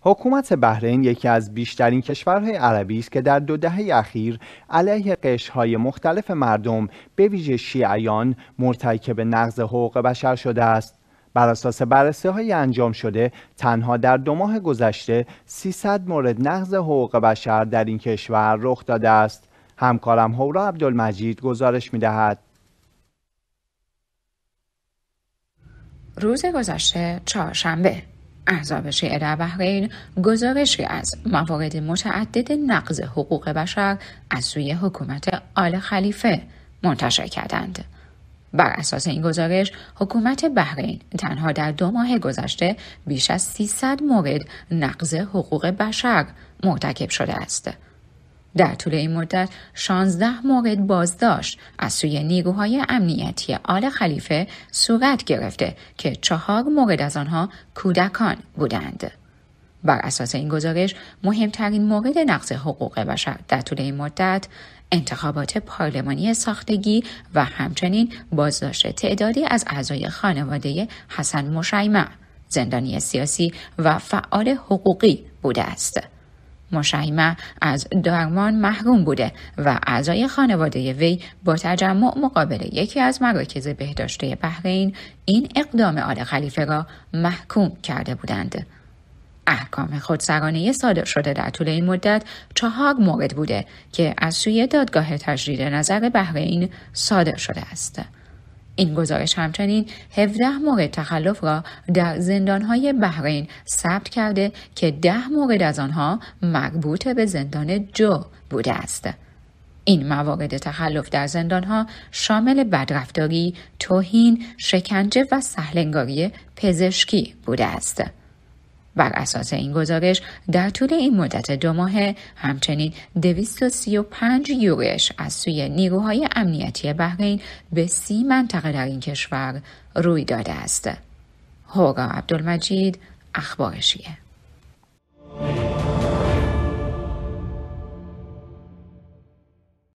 حکومت بحرین یکی از بیشترین کشورهای عربی است که در دو دهه اخیر علیه قشرهای مختلف مردم به ویژه شیعیان مرتکب نقض حقوق بشر شده است بر اساس بررسی های انجام شده تنها در دو ماه گذشته 300 مورد نقض حقوق بشر در این کشور رخ داده است همکارم هورا عبدالمجید گزارش می دهد. روز گذشته چهارشنبه احزاب شیعه در بحرین گزارشی از موارد متعدد نقض حقوق بشر از سوی حکومت آل خلیفه منتشر کردند. بر اساس این گزارش حکومت بحرین تنها در دو ماه گذشته بیش از 300 مورد نقض حقوق بشر مرتکب شده است در طول این مدت 16 مورد بازداشت از سوی نیروهای امنیتی آل خلیفه صورت گرفته که چهار مورد از آنها کودکان بودند. بر اساس این گزارش مهمترین مورد نقض حقوق بشر در طول این مدت انتخابات پارلمانی ساختگی و همچنین بازداشت تعدادی از اعضای خانواده حسن مشیمه زندانی سیاسی و فعال حقوقی بوده است. مشیمه از درمان محروم بوده و اعضای خانواده وی با تجمع مقابل یکی از مراکز بهداشتی بحرین این اقدام آل خلیفه را محکوم کرده بودند. احکام خودسرانه صادر شده در طول این مدت چهار مورد بوده که از سوی دادگاه تجدید نظر بحرین صادر شده است. این گزارش همچنین 17 مورد تخلف را در زندانهای بحرین ثبت کرده که 10 مورد از آنها مربوط به زندان جو بوده است. این موارد تخلف در زندانها شامل بدرفتاری، توهین، شکنجه و سهلنگاری پزشکی بوده است. بر اساس این گزارش در طول این مدت دو ماه همچنین 235 یورش از سوی نیروهای امنیتی بحرین به سی منطقه در این کشور روی داده است. هورا عبدالمجید اخبارشیه